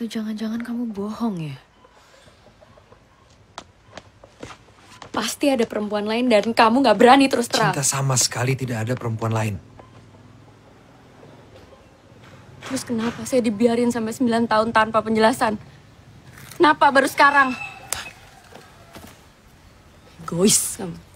Atau jangan-jangan kamu bohong ya? Pasti ada perempuan lain dan kamu gak berani terus terang. Cinta sama sekali tidak ada perempuan lain. Terus kenapa saya dibiarin sampai 9 tahun tanpa penjelasan? Kenapa baru sekarang? Egois kamu.